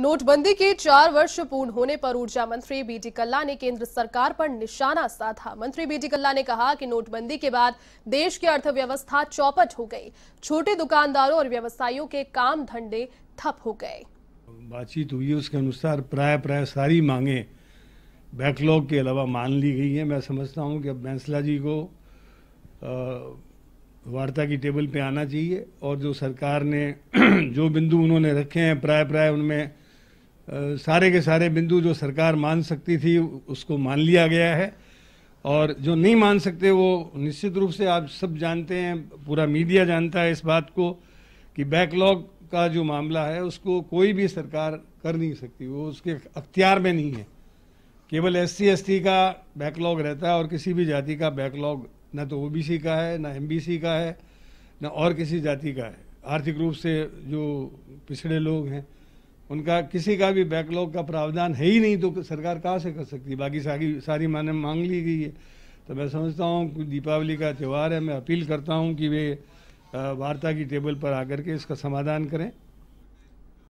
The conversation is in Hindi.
नोटबंदी के चार वर्ष पूर्ण होने पर ऊर्जा मंत्री बीटी कल्ला ने केंद्र सरकार पर निशाना साधा मंत्री बीटी कल्ला ने कहा कि नोटबंदी के बाद देश की अर्थव्यवस्था चौपट हो गई छोटे दुकानदारों और व्यवसायियों के काम धंधे ठप हो गए बातचीत हुई उसके अनुसार प्राय प्राय सारी मांगे बैकलॉग के अलावा मान ली गई है मैं समझता हूँ की अब बैंसला जी को वार्ता की टेबल पे आना चाहिए और जो सरकार ने जो बिंदु उन्होंने रखे हैं प्राय प्राय उनमें सारे के सारे बिंदु जो सरकार मान सकती थी उसको मान लिया गया है और जो नहीं मान सकते वो निश्चित रूप से आप सब जानते हैं पूरा मीडिया जानता है इस बात को कि बैकलॉग का जो मामला है उसको कोई भी सरकार कर नहीं सकती वो उसके अख्तियार में नहीं है केवल एस सी का बैकलॉग रहता है और किसी भी जाति का बैकलॉग ना तो ओ का है ना एम का है ना और किसी जाति का है आर्थिक रूप से जो पिछड़े लोग हैं उनका किसी का भी बैकलॉग का प्रावधान है ही नहीं तो सरकार कहाँ से कर सकती बाकी सारी सारी माने मांग ली गई है तो मैं समझता हूँ दीपावली का त्यौहार है मैं अपील करता हूँ कि वे वार्ता की टेबल पर आकर के इसका समाधान करें